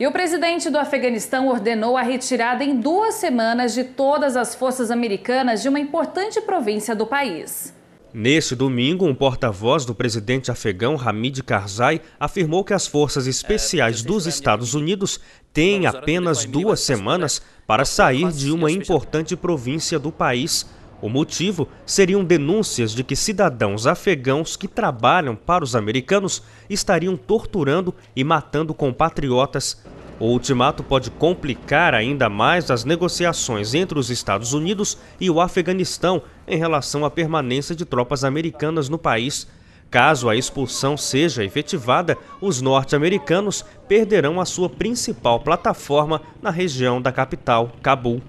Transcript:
E o presidente do Afeganistão ordenou a retirada em duas semanas de todas as forças americanas de uma importante província do país. Neste domingo, um porta-voz do presidente afegão Hamid Karzai afirmou que as forças é, especiais dos Estados né? Unidos têm apenas duas semanas para sair de uma importante província do país o motivo seriam denúncias de que cidadãos afegãos que trabalham para os americanos estariam torturando e matando compatriotas. O ultimato pode complicar ainda mais as negociações entre os Estados Unidos e o Afeganistão em relação à permanência de tropas americanas no país. Caso a expulsão seja efetivada, os norte-americanos perderão a sua principal plataforma na região da capital, Cabul.